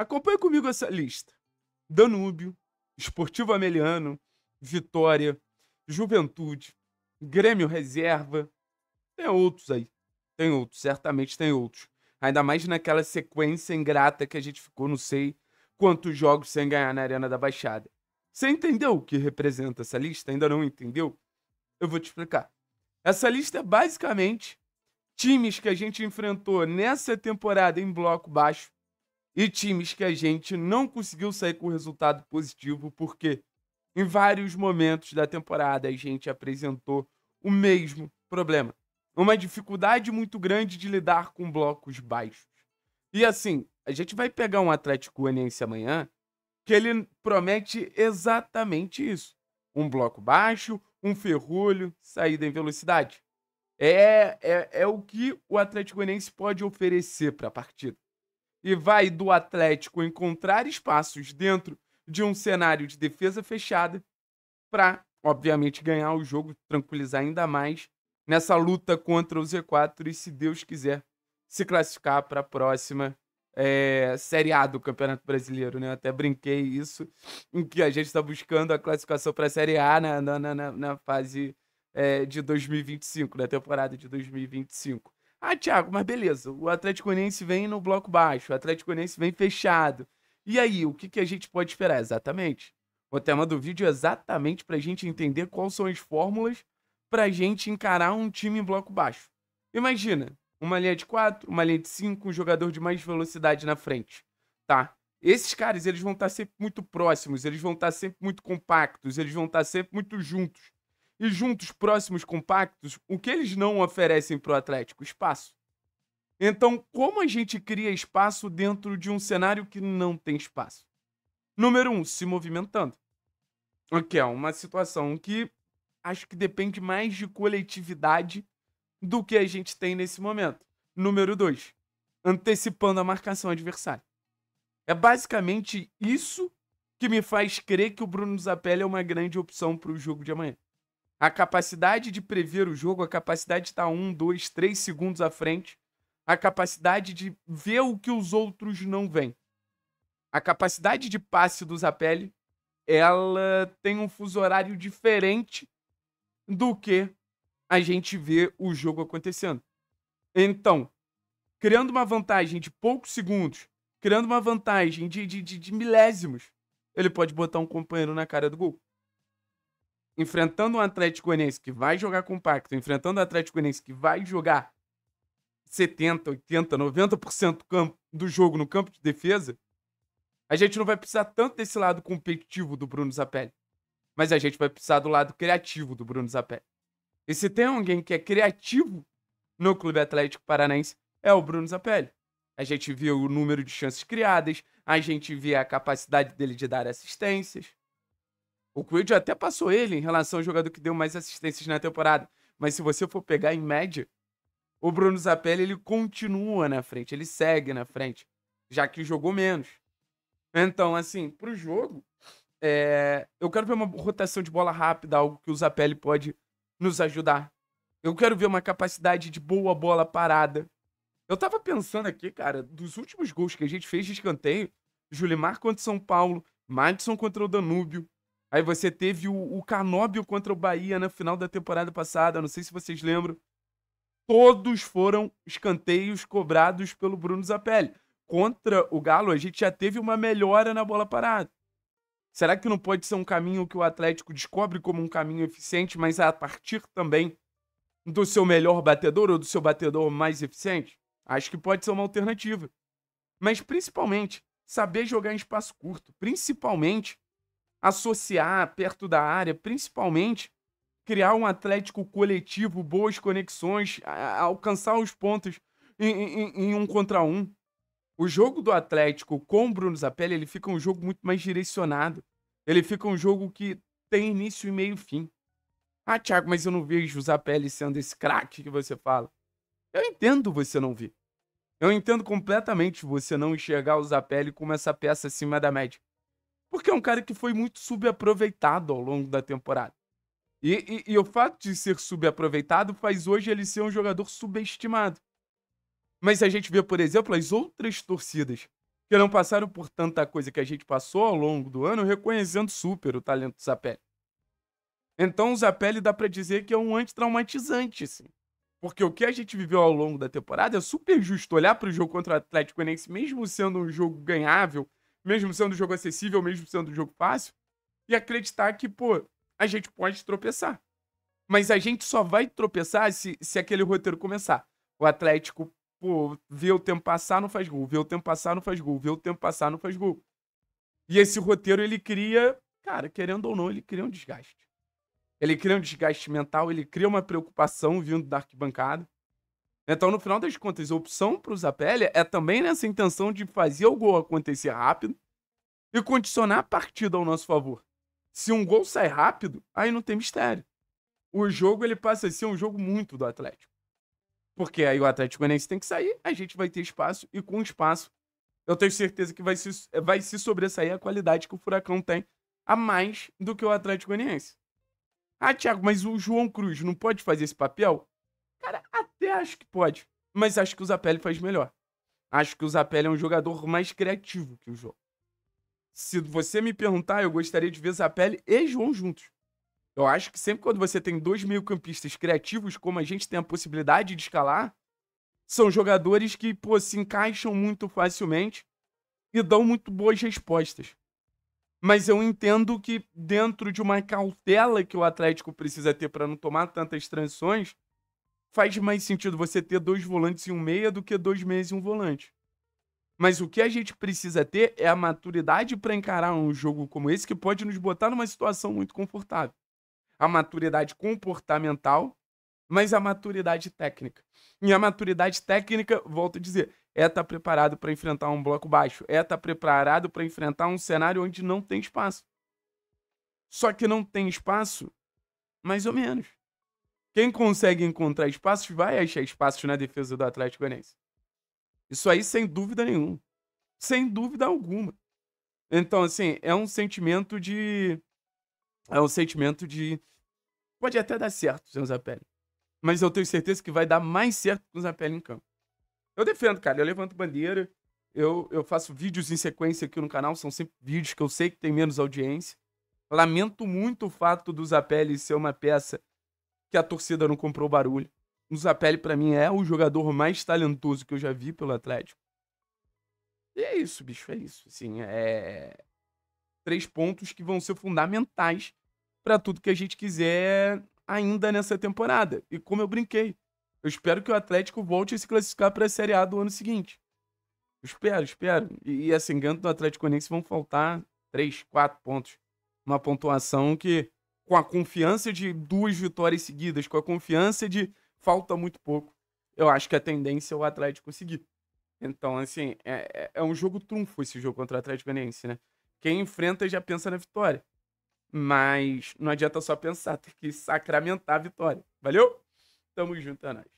Acompanhe comigo essa lista: Danúbio, Esportivo Ameliano, Vitória, Juventude, Grêmio Reserva. Tem outros aí. Tem outros, certamente tem outros. Ainda mais naquela sequência ingrata que a gente ficou, não sei quantos jogos sem ganhar na Arena da Baixada. Você entendeu o que representa essa lista? Ainda não entendeu? Eu vou te explicar. Essa lista é basicamente times que a gente enfrentou nessa temporada em bloco baixo e times que a gente não conseguiu sair com resultado positivo, porque em vários momentos da temporada a gente apresentou o mesmo problema. Uma dificuldade muito grande de lidar com blocos baixos. E assim, a gente vai pegar um Atlético Goianiense amanhã que ele promete exatamente isso. Um bloco baixo, um ferrolho, saída em velocidade. É, é, é o que o Atlético Goianiense pode oferecer para a partida e vai do Atlético encontrar espaços dentro de um cenário de defesa fechada para, obviamente, ganhar o jogo, tranquilizar ainda mais nessa luta contra o Z4 e, se Deus quiser, se classificar para a próxima é, Série A do Campeonato Brasileiro. Né? Eu até brinquei isso, em que a gente está buscando a classificação para a Série A na, na, na, na fase é, de 2025, na temporada de 2025. Ah, Thiago, mas beleza, o Atlético Goianiense vem no bloco baixo, o Atlético Goianiense vem fechado. E aí, o que, que a gente pode esperar exatamente? O tema do vídeo é exatamente para a gente entender quais são as fórmulas para a gente encarar um time em bloco baixo. Imagina, uma linha de 4, uma linha de 5, um jogador de mais velocidade na frente, tá? Esses caras, eles vão estar tá sempre muito próximos, eles vão estar tá sempre muito compactos, eles vão estar tá sempre muito juntos e juntos próximos compactos, o que eles não oferecem para o Atlético? Espaço. Então, como a gente cria espaço dentro de um cenário que não tem espaço? Número um, se movimentando. O que é uma situação que acho que depende mais de coletividade do que a gente tem nesse momento. Número dois, antecipando a marcação adversária. É basicamente isso que me faz crer que o Bruno Zapelli é uma grande opção para o jogo de amanhã a capacidade de prever o jogo, a capacidade de estar um, dois, três segundos à frente, a capacidade de ver o que os outros não veem. A capacidade de passe do Zapelli, ela tem um fuso horário diferente do que a gente vê o jogo acontecendo. Então, criando uma vantagem de poucos segundos, criando uma vantagem de, de, de, de milésimos, ele pode botar um companheiro na cara do gol enfrentando um Atlético Goianiense que vai jogar compacto, enfrentando um Atlético Goianiense que vai jogar 70, 80, 90% do, campo, do jogo no campo de defesa, a gente não vai precisar tanto desse lado competitivo do Bruno Zapelli, mas a gente vai precisar do lado criativo do Bruno Zapelli. E se tem alguém que é criativo no Clube Atlético Paranaense, é o Bruno Zapelli. A gente vê o número de chances criadas, a gente vê a capacidade dele de dar assistências. O Creed até passou ele em relação ao jogador que deu mais assistências na temporada. Mas se você for pegar em média, o Bruno Zapelli ele continua na frente, ele segue na frente, já que jogou menos. Então, assim, pro jogo, é... eu quero ver uma rotação de bola rápida, algo que o Zapelli pode nos ajudar. Eu quero ver uma capacidade de boa bola parada. Eu tava pensando aqui, cara, dos últimos gols que a gente fez de escanteio, Julimar contra São Paulo, Madison contra o Danúbio, Aí você teve o, o Canóbio contra o Bahia na final da temporada passada, não sei se vocês lembram. Todos foram escanteios cobrados pelo Bruno Zapelli. Contra o Galo, a gente já teve uma melhora na bola parada. Será que não pode ser um caminho que o Atlético descobre como um caminho eficiente, mas a partir também do seu melhor batedor ou do seu batedor mais eficiente? Acho que pode ser uma alternativa. Mas principalmente, saber jogar em espaço curto. Principalmente associar perto da área, principalmente criar um Atlético coletivo, boas conexões, alcançar os pontos em, em, em, um contra um. O jogo do Atlético com o Bruno Zapelli, ele fica um jogo muito mais direcionado. Ele fica um jogo que tem início e meio fim. Ah, Thiago, mas eu não vejo o Zapelli sendo esse craque que você fala. Eu entendo você não ver. Eu entendo completamente você não enxergar o Zapelli como essa peça acima da média. Porque é um cara que foi muito subaproveitado ao longo da temporada. E, e, e o fato de ser subaproveitado faz hoje ele ser um jogador subestimado. Mas se a gente vê, por exemplo, as outras torcidas que não passaram por tanta coisa que a gente passou ao longo do ano, reconhecendo super o talento do Zapelli. Então o Zapelli dá para dizer que é um antitraumatizante, assim. Porque o que a gente viveu ao longo da temporada é super justo olhar para o jogo contra o Atlético Goianiense, mesmo sendo um jogo ganhável, mesmo sendo um jogo acessível, mesmo sendo um jogo fácil, e acreditar que, pô, a gente pode tropeçar. Mas a gente só vai tropeçar se, se aquele roteiro começar. O Atlético, pô, vê o tempo passar, não faz gol, vê o tempo passar, não faz gol, vê o tempo passar, não faz gol. E esse roteiro ele cria, cara, querendo ou não, ele cria um desgaste. Ele cria um desgaste mental, ele cria uma preocupação vindo da arquibancada. Então, no final das contas, a opção para o Zapelli é também nessa intenção de fazer o gol acontecer rápido e condicionar a partida ao nosso favor. Se um gol sai rápido, aí não tem mistério. O jogo ele passa a ser um jogo muito do Atlético. Porque aí o Atlético Goianiense tem que sair, a gente vai ter espaço e com espaço eu tenho certeza que vai se, vai se sobressair a qualidade que o Furacão tem a mais do que o Atlético Goianiense. Ah, Thiago, mas o João Cruz não pode fazer esse papel? Cara, até acho que pode. Mas acho que o Zapelli faz melhor. Acho que o Zapelli é um jogador mais criativo que o João. Se você me perguntar, eu gostaria de ver Zapelli e João juntos. Eu acho que sempre quando você tem dois meio-campistas criativos, como a gente tem a possibilidade de escalar, são jogadores que, pô, se encaixam muito facilmente e dão muito boas respostas. Mas eu entendo que, dentro de uma cautela que o Atlético precisa ter para não tomar tantas transições, faz mais sentido você ter dois volantes e um meia do que dois meias e um volante. Mas o que a gente precisa ter é a maturidade para encarar um jogo como esse que pode nos botar numa situação muito confortável. A maturidade comportamental, mas a maturidade técnica. E a maturidade técnica, volto a dizer, é estar tá preparado para enfrentar um bloco baixo, é estar tá preparado para enfrentar um cenário onde não tem espaço. Só que não tem espaço, mais ou menos. Quem consegue encontrar espaços vai achar espaços na defesa do Atlético Goianiense. Isso aí sem dúvida nenhuma. Sem dúvida alguma. Então, assim, é um sentimento de. É um sentimento de. Pode até dar certo sem usar Mas eu tenho certeza que vai dar mais certo com usar em campo. Eu defendo, cara. Eu levanto bandeira. Eu, eu faço vídeos em sequência aqui no canal. São sempre vídeos que eu sei que tem menos audiência. Lamento muito o fato do Zapelli ser uma peça que a torcida não comprou barulho. O Zapelli, para mim, é o jogador mais talentoso que eu já vi pelo Atlético. E é isso, bicho, é isso. Assim, é... Três pontos que vão ser fundamentais para tudo que a gente quiser ainda nessa temporada. E como eu brinquei, eu espero que o Atlético volte a se classificar para a Série A do ano seguinte. Eu espero, espero. E, e assim, ganhando do Atlético Onix vão faltar três, quatro pontos. Uma pontuação que com a confiança de duas vitórias seguidas, com a confiança de falta muito pouco, eu acho que a tendência é o Atlético conseguir. Então, assim, é, é, é um jogo trunfo esse jogo contra o Atlético Goianiense, né? Quem enfrenta já pensa na vitória. Mas não adianta só pensar, tem que sacramentar a vitória. Valeu? Tamo junto, é nóis.